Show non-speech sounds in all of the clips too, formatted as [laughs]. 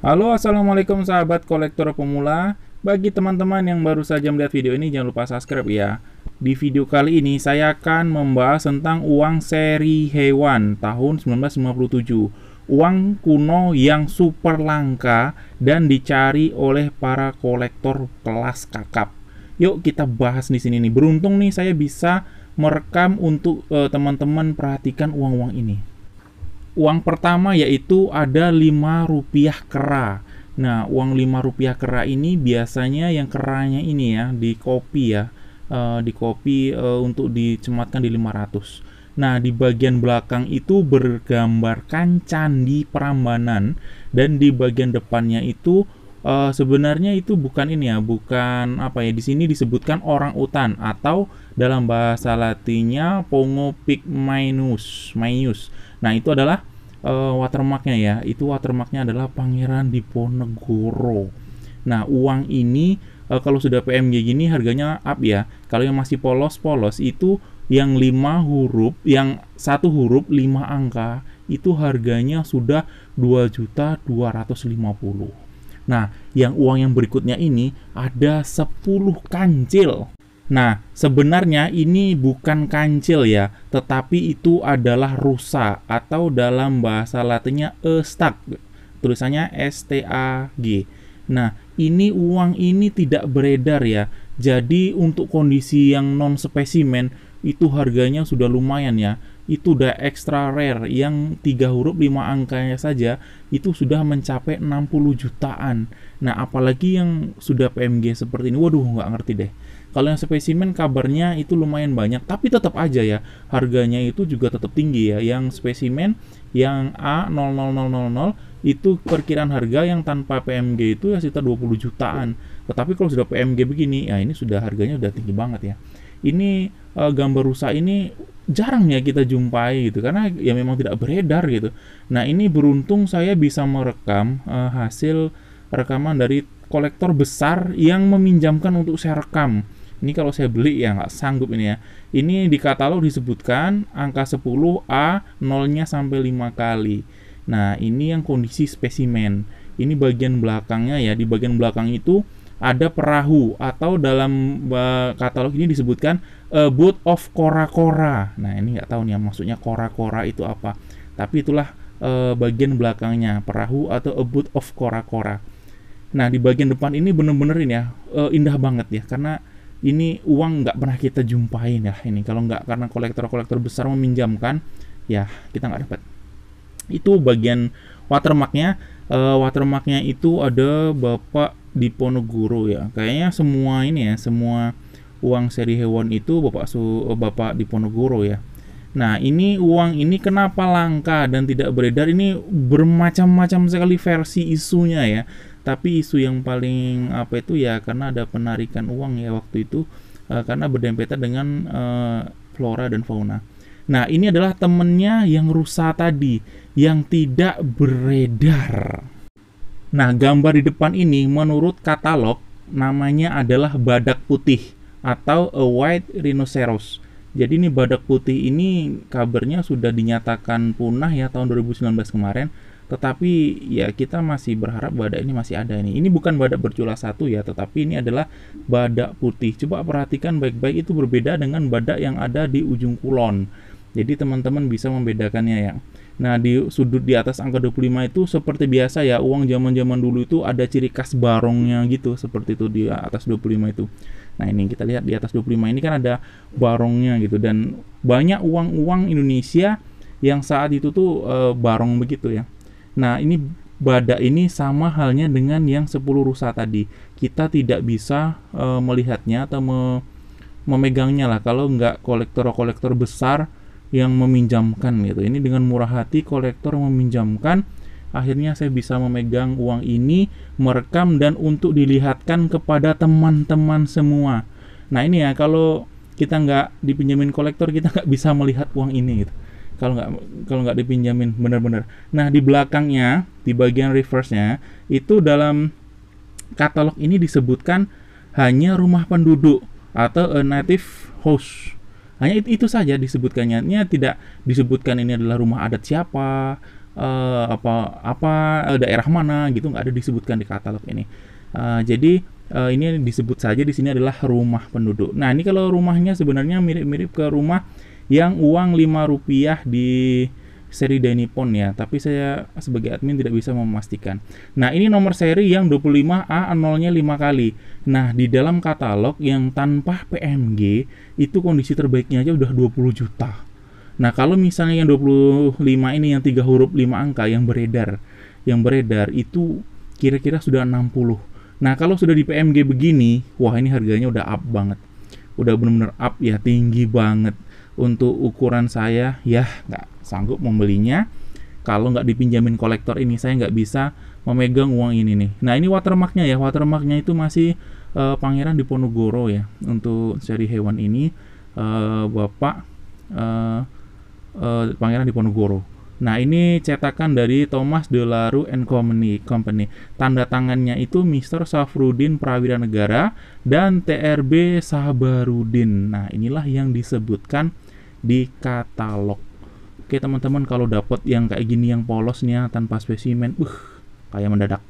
Halo assalamualaikum sahabat kolektor pemula Bagi teman-teman yang baru saja melihat video ini jangan lupa subscribe ya Di video kali ini saya akan membahas tentang uang seri hewan tahun 1957 Uang kuno yang super langka dan dicari oleh para kolektor kelas kakap Yuk kita bahas di sini nih Beruntung nih saya bisa merekam untuk eh, teman-teman uh, perhatikan uang-uang ini Uang pertama yaitu ada lima rupiah kera. Nah, uang lima rupiah kera ini biasanya yang keranya ini ya di kopi ya. Uh, di kopi uh, untuk dicematkan di 500. Nah, di bagian belakang itu bergambarkan candi Prambanan dan di bagian depannya itu uh, sebenarnya itu bukan ini ya, bukan apa ya di sini disebutkan orang utan atau dalam bahasa Latinnya Pongo Pygmaeus, minus. Nah, itu adalah uh, watermarknya ya. Itu watermarknya adalah Pangeran Diponegoro. Nah, uang ini uh, kalau sudah PMG gini harganya up ya. Kalau yang masih polos-polos itu yang lima huruf, yang satu huruf lima angka itu harganya sudah 2.250. Nah, yang uang yang berikutnya ini ada 10 kancil. Nah, sebenarnya ini bukan kancil ya, tetapi itu adalah rusa atau dalam bahasa latinnya estag. Tulisannya S T A G. Nah, ini uang ini tidak beredar ya. Jadi untuk kondisi yang non spesimen itu harganya sudah lumayan ya. Itu udah extra rare yang tiga huruf lima angkanya saja itu sudah mencapai 60 jutaan. Nah, apalagi yang sudah PMG seperti ini. Waduh, nggak ngerti deh kalau yang spesimen kabarnya itu lumayan banyak, tapi tetap aja ya harganya itu juga tetap tinggi ya. Yang spesimen yang A00000 itu perkiraan harga yang tanpa PMG itu ya sekitar 20 jutaan. Tetapi kalau sudah PMG begini, ya ini sudah harganya sudah tinggi banget ya. Ini e, gambar rusak ini jarang ya kita jumpai gitu karena ya memang tidak beredar gitu. Nah, ini beruntung saya bisa merekam e, hasil rekaman dari kolektor besar yang meminjamkan untuk saya rekam ini kalau saya beli ya nggak sanggup ini ya. Ini di katalog disebutkan angka 10A nolnya sampai 5 kali. Nah, ini yang kondisi spesimen. Ini bagian belakangnya ya, di bagian belakang itu ada perahu atau dalam e, katalog ini disebutkan a e, boat of kora-kora. Nah, ini nggak tahu nih ya, maksudnya kora-kora itu apa. Tapi itulah e, bagian belakangnya, perahu atau a boat of kora-kora. Nah, di bagian depan ini bener-bener ini ya, indah banget ya karena ini uang nggak pernah kita jumpain ya ini kalau nggak karena kolektor-kolektor besar meminjamkan ya kita nggak dapat itu bagian watermarknya uh, watermarknya itu ada bapak Diponegoro ya kayaknya semua ini ya semua uang seri hewan itu bapak su eh, bapak Diponegoro ya Nah, ini uang ini kenapa langka dan tidak beredar? Ini bermacam-macam sekali versi isunya ya tapi isu yang paling apa itu ya karena ada penarikan uang ya waktu itu uh, karena berdempetan dengan uh, flora dan fauna. Nah, ini adalah temennya yang rusak tadi, yang tidak beredar. Nah, gambar di depan ini menurut katalog namanya adalah badak putih atau a white rhinoceros. Jadi ini badak putih ini kabarnya sudah dinyatakan punah ya tahun 2019 kemarin tetapi ya kita masih berharap badak ini masih ada nih. Ini bukan badak bercula satu ya, tetapi ini adalah badak putih. Coba perhatikan baik-baik itu berbeda dengan badak yang ada di ujung kulon. Jadi teman-teman bisa membedakannya ya. Nah, di sudut di atas angka 25 itu seperti biasa ya, uang zaman-zaman dulu itu ada ciri khas barongnya gitu, seperti itu di atas 25 itu. Nah, ini kita lihat di atas 25 ini kan ada barongnya gitu dan banyak uang-uang Indonesia yang saat itu tuh e, barong begitu ya. Nah, ini badak ini sama halnya dengan yang 10 rusa tadi. Kita tidak bisa e, melihatnya atau me, memegangnya lah kalau nggak kolektor-kolektor besar yang meminjamkan gitu. Ini dengan murah hati kolektor meminjamkan akhirnya saya bisa memegang uang ini, merekam dan untuk dilihatkan kepada teman-teman semua. Nah, ini ya kalau kita nggak dipinjamin kolektor kita nggak bisa melihat uang ini gitu kalau nggak kalau nggak dipinjamin bener-bener nah di belakangnya di bagian reverse-nya itu dalam katalog ini disebutkan hanya rumah penduduk atau a native house hanya itu, itu saja disebutkannya ini tidak disebutkan ini adalah rumah adat siapa uh, apa apa eh, daerah mana gitu nggak ada disebutkan di katalog ini uh, jadi uh, ini disebut saja di sini adalah rumah penduduk nah ini kalau rumahnya sebenarnya mirip-mirip ke rumah yang uang lima rupiah di seri Denipon ya, tapi saya sebagai admin tidak bisa memastikan. Nah, ini nomor seri yang 25A nolnya 5 kali. Nah, di dalam katalog yang tanpa PMG itu kondisi terbaiknya aja udah 20 juta. Nah, kalau misalnya yang 25 ini yang tiga huruf 5 angka yang beredar, yang beredar itu kira-kira sudah 60. Nah, kalau sudah di PMG begini, wah ini harganya udah up banget. Udah bener-bener up ya, tinggi banget untuk ukuran saya ya nggak sanggup membelinya kalau nggak dipinjamin kolektor ini saya nggak bisa memegang uang ini nih nah ini watermarknya ya watermarknya itu masih uh, Pangeran Diponegoro ya untuk seri hewan ini uh, Bapak uh, uh, Pangeran Diponegoro nah ini cetakan dari Thomas Delaru and Company, Company tanda tangannya itu Mr. Safrudin Prawira Negara dan TRB Sabarudin nah inilah yang disebutkan di katalog. Oke teman-teman kalau dapat yang kayak gini yang polos polosnya tanpa spesimen, uh, kayak mendadak.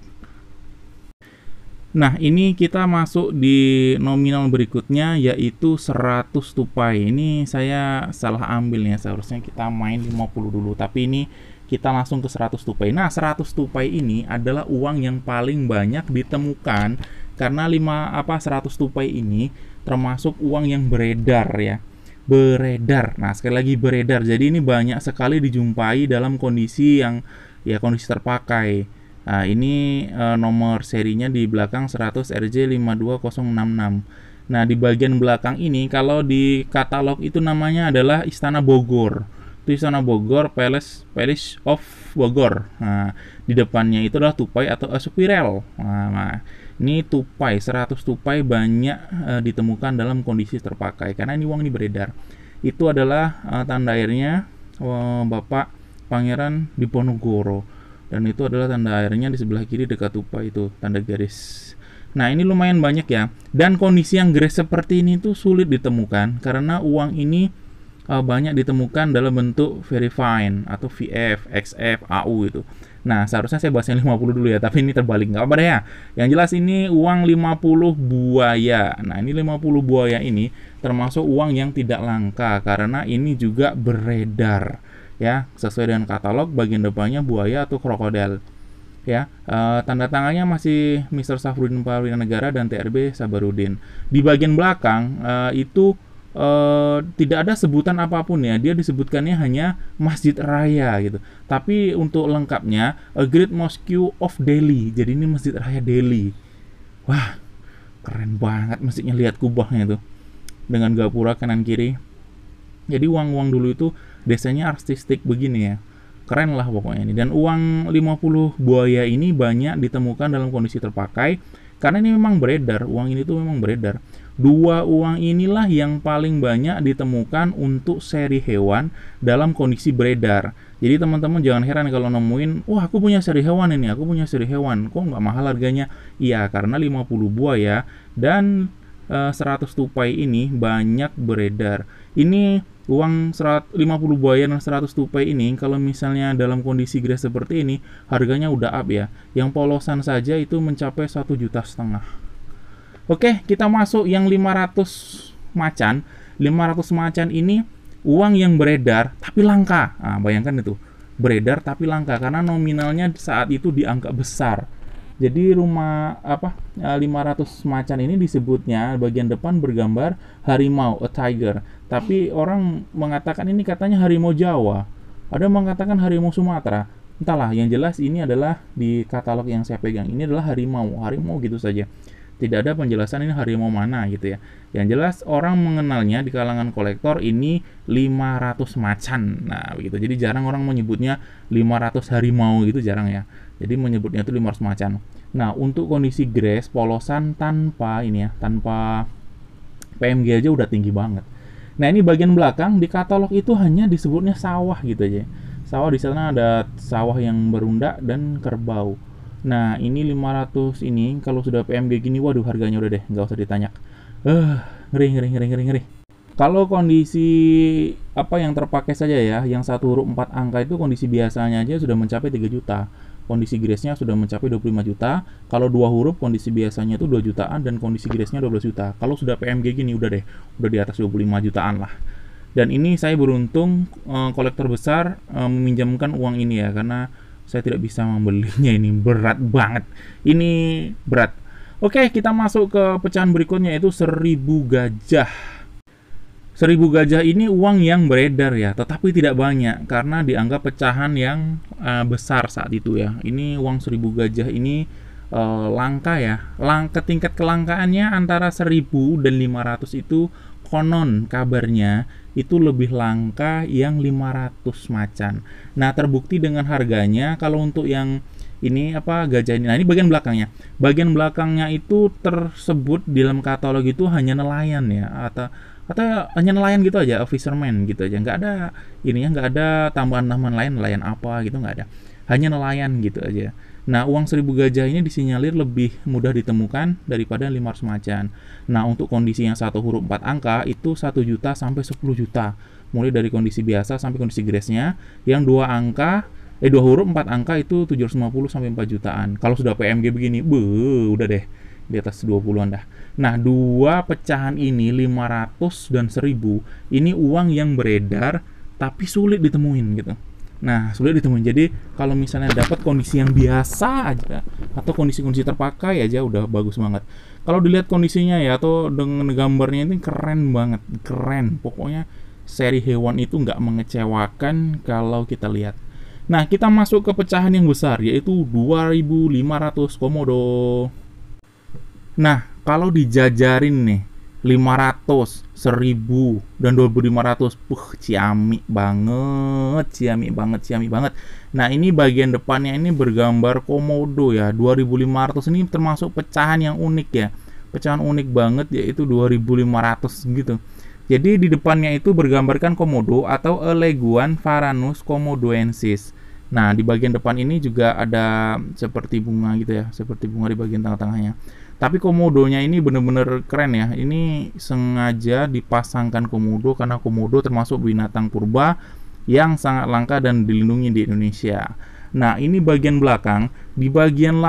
Nah, ini kita masuk di nominal berikutnya yaitu 100 tupai. Ini saya salah ambil ya, seharusnya kita main 50 dulu, tapi ini kita langsung ke 100 tupai. Nah, 100 tupai ini adalah uang yang paling banyak ditemukan karena 5 apa 100 tupai ini termasuk uang yang beredar ya beredar. Nah, sekali lagi beredar. Jadi ini banyak sekali dijumpai dalam kondisi yang ya kondisi terpakai. Nah, ini eh, nomor serinya di belakang 100 RJ52066. Nah, di bagian belakang ini kalau di katalog itu namanya adalah Istana Bogor di sana Bogor Palace Palace of Bogor. Nah, di depannya itu adalah tupai atau asupirel. Nah, ini tupai 100 tupai banyak uh, ditemukan dalam kondisi terpakai karena ini uang ini beredar. Itu adalah uh, tanda airnya uh, Bapak Pangeran Diponegoro dan itu adalah tanda airnya di sebelah kiri dekat tupai itu tanda garis Nah, ini lumayan banyak ya. Dan kondisi yang grace seperti ini tuh sulit ditemukan karena uang ini uh, banyak ditemukan dalam bentuk fine atau VF, XF, AU itu. Nah, seharusnya saya bahas yang 50 dulu ya, tapi ini terbalik. Nggak apa apa ya. Yang jelas ini uang 50 buaya. Nah, ini 50 buaya ini termasuk uang yang tidak langka karena ini juga beredar. Ya, sesuai dengan katalog bagian depannya buaya atau krokodil. Ya, e, tanda tangannya masih Mr. Safrudin Palwira Negara dan TRB Sabarudin. Di bagian belakang e, itu e, tidak ada sebutan apapun ya. Dia disebutkannya hanya masjid raya gitu. Tapi untuk lengkapnya A Great Mosque of Delhi. Jadi ini masjid raya Delhi. Wah, keren banget masjidnya lihat kubahnya itu Dengan gapura kanan kiri. Jadi uang-uang dulu itu desainnya artistik begini ya. Keren lah pokoknya ini. Dan uang 50 buaya ini banyak ditemukan dalam kondisi terpakai karena ini memang beredar, uang ini tuh memang beredar Dua uang inilah yang paling banyak ditemukan untuk seri hewan dalam kondisi beredar. Jadi teman-teman jangan heran kalau nemuin, wah aku punya seri hewan ini, aku punya seri hewan, kok nggak mahal harganya? Iya, karena 50 buah ya. Dan e, eh, 100 tupai ini banyak beredar. Ini uang 150 buaya dan 100 tupai ini kalau misalnya dalam kondisi grass seperti ini harganya udah up ya. Yang polosan saja itu mencapai satu juta setengah. Oke, kita masuk yang 500 macan. 500 macan ini uang yang beredar tapi langka. Nah, bayangkan itu. Beredar tapi langka karena nominalnya saat itu dianggap besar. Jadi rumah apa 500 eh, macan ini disebutnya bagian depan bergambar harimau, a tiger. Tapi orang mengatakan ini katanya harimau Jawa. Ada yang mengatakan harimau Sumatera. Entahlah, yang jelas ini adalah di katalog yang saya pegang ini adalah harimau, harimau gitu saja tidak ada penjelasan ini harimau mana gitu ya. Yang jelas orang mengenalnya di kalangan kolektor ini 500 macan. Nah, begitu. Jadi jarang orang menyebutnya 500 harimau gitu jarang ya. Jadi menyebutnya itu 500 macan. Nah, untuk kondisi grass polosan tanpa ini ya, tanpa PMG aja udah tinggi banget. Nah, ini bagian belakang di katalog itu hanya disebutnya sawah gitu aja. Sawah di sana ada sawah yang berundak dan kerbau Nah, ini 500 ini kalau sudah PMG gini waduh harganya udah deh, nggak usah ditanya. Eh, uh, ngeri ngeri ngeri ngeri ngeri. Kalau kondisi apa yang terpakai saja ya, yang satu huruf 4 angka itu kondisi biasanya aja sudah mencapai 3 juta. Kondisi grace-nya sudah mencapai 25 juta. Kalau dua huruf kondisi biasanya itu 2 jutaan dan kondisi grace-nya 12 juta. Kalau sudah PMG gini udah deh, udah di atas 25 jutaan lah dan ini saya beruntung eh, kolektor besar e, meminjamkan uang ini ya karena saya tidak bisa membelinya ini berat banget ini berat oke kita masuk ke pecahan berikutnya yaitu seribu gajah Seribu gajah ini uang yang beredar ya, tetapi tidak banyak karena dianggap pecahan yang uh, besar saat itu ya. Ini uang seribu gajah ini uh, langka ya. Langka tingkat kelangkaannya antara seribu dan lima ratus itu konon kabarnya itu lebih langka yang 500 macan. Nah, terbukti dengan harganya kalau untuk yang ini apa gajah ini. Nah, ini bagian belakangnya. Bagian belakangnya itu tersebut di dalam katalog itu hanya nelayan ya atau atau hanya nelayan gitu aja, fisherman gitu aja. Nggak ada ininya, nggak ada tambahan-tambahan lain, nelayan apa gitu nggak ada. Hanya nelayan gitu aja. Nah, uang seribu gajah ini disinyalir lebih mudah ditemukan daripada 500 macan. Nah, untuk kondisi yang satu huruf empat angka itu 1 juta sampai 10 juta. Mulai dari kondisi biasa sampai kondisi grace-nya. Yang dua angka, eh dua huruf empat angka itu 750 sampai 4 jutaan. Kalau sudah PMG begini, be, udah deh di atas 20-an dah. Nah, dua pecahan ini 500 dan 1000 ini uang yang beredar tapi sulit ditemuin gitu. Nah, sudah ditemuin. Jadi, kalau misalnya dapat kondisi yang biasa aja atau kondisi-kondisi terpakai aja udah bagus banget. Kalau dilihat kondisinya ya atau dengan gambarnya ini keren banget, keren. Pokoknya seri hewan itu nggak mengecewakan kalau kita lihat. Nah, kita masuk ke pecahan yang besar yaitu 2500 komodo. Nah, kalau dijajarin nih 500, 1000 dan 2500. Puh, ciamik banget, ciamik banget, ciamik banget. Nah, ini bagian depannya ini bergambar komodo ya. 2500 ini termasuk pecahan yang unik ya. Pecahan unik banget yaitu 2500 gitu. Jadi di depannya itu bergambarkan komodo atau Eleguan varanus komodoensis. Nah, di bagian depan ini juga ada seperti bunga gitu ya, seperti bunga di bagian tengah-tengahnya. Tapi komodonya ini bener-bener keren ya. Ini sengaja dipasangkan komodo karena komodo termasuk binatang purba yang sangat langka dan dilindungi di Indonesia. Nah, ini bagian belakang. Di bagian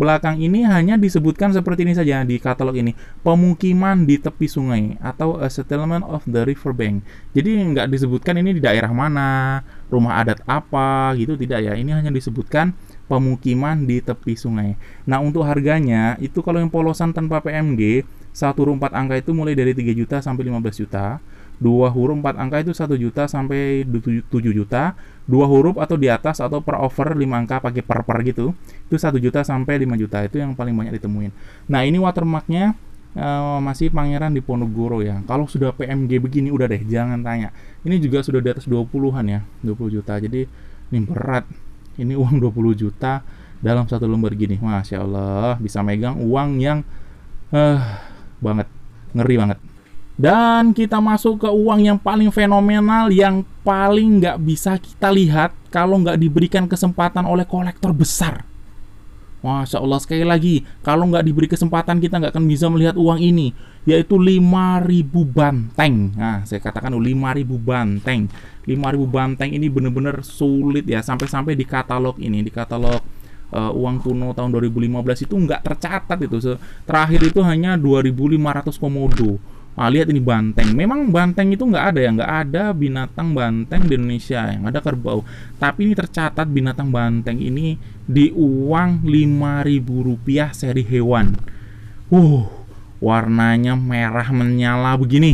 belakang ini hanya disebutkan seperti ini saja di katalog ini. Pemukiman di tepi sungai atau a settlement of the river bank. Jadi nggak disebutkan ini di daerah mana, rumah adat apa gitu tidak ya. Ini hanya disebutkan pemukiman di tepi sungai. Nah, untuk harganya itu kalau yang polosan tanpa PMG, satu huruf 4 angka itu mulai dari 3 juta sampai 15 juta. Dua huruf 4 angka itu 1 juta sampai 7 juta. Dua huruf atau di atas atau per over 5 angka pakai per per gitu. Itu 1 juta sampai 5 juta itu yang paling banyak ditemuin. Nah, ini watermarknya uh, masih Pangeran di Diponegoro ya. Kalau sudah PMG begini udah deh jangan tanya. Ini juga sudah di atas 20-an ya, 20 juta. Jadi ini berat ini uang 20 juta dalam satu lembar gini masya Allah bisa megang uang yang eh uh, banget ngeri banget dan kita masuk ke uang yang paling fenomenal yang paling nggak bisa kita lihat kalau nggak diberikan kesempatan oleh kolektor besar Masya Allah sekali lagi kalau nggak diberi kesempatan kita nggak akan bisa melihat uang ini yaitu 5000 banteng nah saya katakan 5000 banteng 5000 banteng ini benar-benar sulit ya sampai-sampai di katalog ini di katalog uh, uang kuno tahun 2015 itu nggak tercatat itu terakhir itu hanya 2500 komodo Ah, lihat ini banteng. Memang banteng itu nggak ada ya, nggak ada binatang banteng di Indonesia yang ada kerbau. Tapi ini tercatat binatang banteng ini di uang ribu rupiah seri hewan. Uh, warnanya merah menyala begini.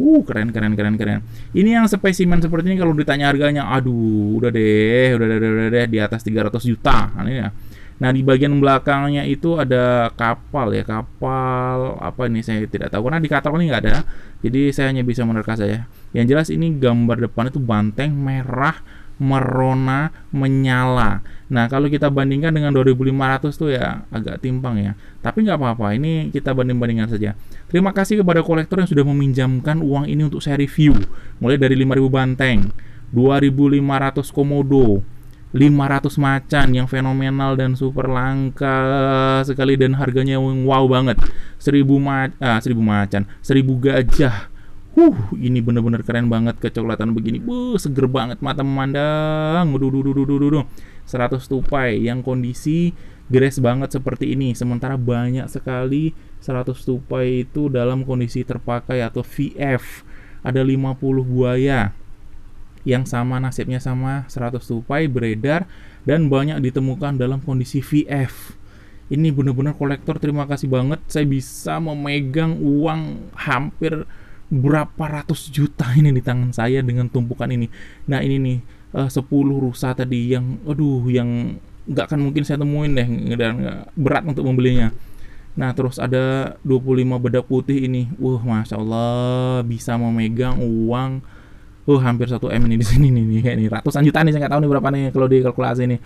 Uh, keren, keren, keren, keren. Ini yang spesimen seperti ini kalau ditanya harganya, aduh, udah deh, udah deh, udah deh, deh di atas 300 juta. Nah, ini ya Nah, di bagian belakangnya itu ada kapal ya, kapal apa ini saya tidak tahu karena di katalog ini nggak ada. Jadi saya hanya bisa menerka saja. Yang jelas ini gambar depan itu banteng merah merona menyala. Nah, kalau kita bandingkan dengan 2500 tuh ya agak timpang ya. Tapi nggak apa-apa, ini kita banding-bandingkan saja. Terima kasih kepada kolektor yang sudah meminjamkan uang ini untuk saya review. Mulai dari 5000 banteng, 2500 komodo, 500 macan yang fenomenal dan super langka sekali dan harganya wow banget. 1000 ma ah, 1000 macan, 1000 gajah. uh ini bener-bener keren banget kecoklatan begini. Buh, seger banget mata memandang. Duh, 100 tupai yang kondisi grass banget seperti ini. Sementara banyak sekali 100 tupai itu dalam kondisi terpakai atau VF. Ada 50 buaya yang sama nasibnya sama 100 tupai beredar dan banyak ditemukan dalam kondisi VF. Ini benar-benar kolektor terima kasih banget saya bisa memegang uang hampir berapa ratus juta [laughs] ini di tangan saya dengan tumpukan ini. Nah, ini nih eh, uh, 10 rusa tadi yang aduh yang nggak akan mungkin saya temuin deh dan berat untuk membelinya. Nah, terus ada 25 bedak putih ini. Wah, Masya Allah, bisa memegang uang uh hampir satu m ini di sini nih, kayak ini ratusan juta nih saya nggak tahu nih berapa nih kalau di dikalkulasi ini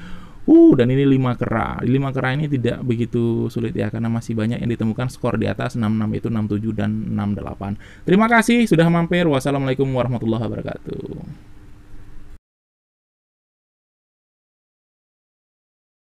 Uh, dan ini lima kera. lima kera ini tidak begitu sulit ya karena masih banyak yang ditemukan skor di atas 66 itu 67 dan 68. Terima kasih sudah mampir. Wassalamualaikum warahmatullahi wabarakatuh.